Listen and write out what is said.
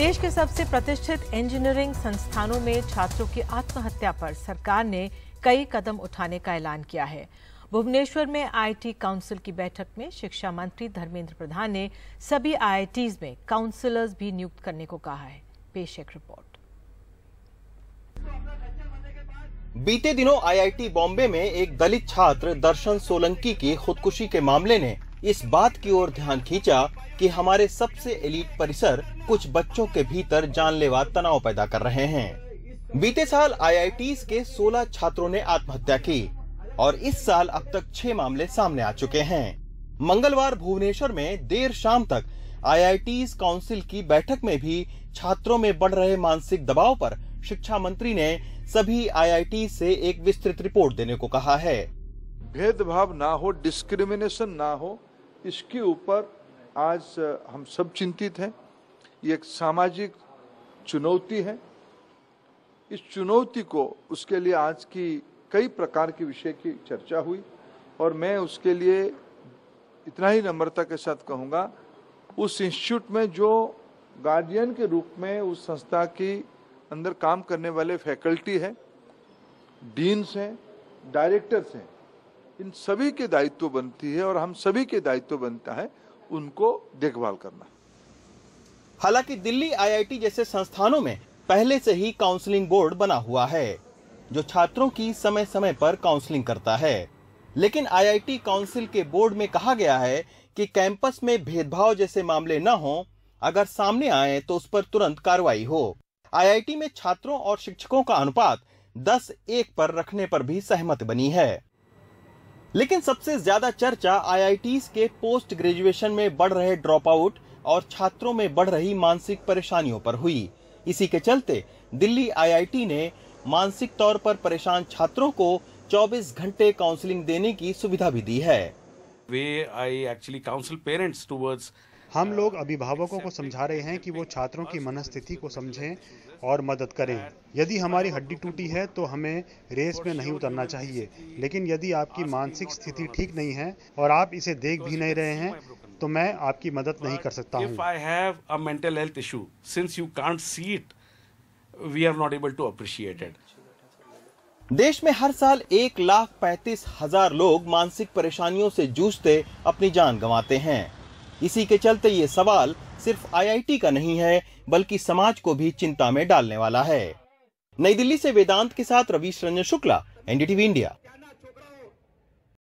देश के सबसे प्रतिष्ठित इंजीनियरिंग संस्थानों में छात्रों की आत्महत्या पर सरकार ने कई कदम उठाने का ऐलान किया है भुवनेश्वर में आईटी काउंसिल की बैठक में शिक्षा मंत्री धर्मेंद्र प्रधान ने सभी आईआईटीज में काउंसिलर्स भी नियुक्त करने को कहा है पेश एक रिपोर्ट बीते दिनों आईआईटी बॉम्बे में एक दलित छात्र दर्शन सोलंकी की खुदकुशी के मामले ने इस बात की ओर ध्यान खींचा कि हमारे सबसे एलिट परिसर कुछ बच्चों के भीतर जानलेवा तनाव पैदा कर रहे हैं बीते साल आई के 16 छात्रों ने आत्महत्या की और इस साल अब तक छह मामले सामने आ चुके हैं मंगलवार भुवनेश्वर में देर शाम तक आई काउंसिल की बैठक में भी छात्रों में बढ़ रहे मानसिक दबाव पर शिक्षा मंत्री ने सभी आई से एक विस्तृत रिपोर्ट देने को कहा है भेदभाव ना हो डिस्क्रिमिनेशन ना हो इसके ऊपर आज हम सब चिंतित हैं ये एक सामाजिक चुनौती है इस चुनौती को उसके लिए आज की कई प्रकार के विषय की चर्चा हुई और मैं उसके लिए इतना ही नम्रता के साथ कहूँगा उस इंस्टीट्यूट में जो गार्डियन के रूप में उस संस्था की अंदर काम करने वाले फैकल्टी है डीन्स हैं डायरेक्टर्स हैं इन सभी के दायित्व बनती है और हम सभी के दायित्व बनता है उनको देखभाल करना हालांकि दिल्ली आईआईटी जैसे संस्थानों में पहले से ही काउंसलिंग बोर्ड बना हुआ है जो छात्रों की समय समय पर काउंसलिंग करता है लेकिन आईआईटी काउंसिल के बोर्ड में कहा गया है कि कैंपस में भेदभाव जैसे मामले न हो अगर सामने आए तो उस पर तुरंत कार्रवाई हो आईआईटी में छात्रों और शिक्षकों का अनुपात दस एक पर रखने पर भी सहमत बनी है लेकिन सबसे ज्यादा चर्चा आई के पोस्ट ग्रेजुएशन में बढ़ रहे ड्रॉप आउट और छात्रों में बढ़ रही मानसिक परेशानियों पर हुई इसी के चलते दिल्ली आईआईटी ने मानसिक तौर पर परेशान छात्रों को 24 घंटे काउंसलिंग देने की सुविधा भी दी है वे I actually counsel parents towards हम लोग अभिभावकों को समझा रहे हैं कि वो छात्रों की मनस्थिति को समझें और मदद करें यदि हमारी हड्डी टूटी है तो हमें रेस में नहीं उतरना चाहिए लेकिन यदि आपकी मानसिक स्थिति ठीक नहीं है और आप इसे देख भी नहीं रहे हैं तो मैं आपकी मदद नहीं कर सकता हूँ I mental health issue since you can't see it we are not able to appreciate it देश में हर साल एक लाख पैंतीस हजार लोग मानसिक परेशानियों से जूझते अपनी जान गंवाते हैं इसी के चलते ये सवाल सिर्फ आईआईटी का नहीं है बल्कि समाज को भी चिंता में डालने वाला है नई दिल्ली से वेदांत के साथ रवीश रंजन शुक्ला एनडीटीवी इंडिया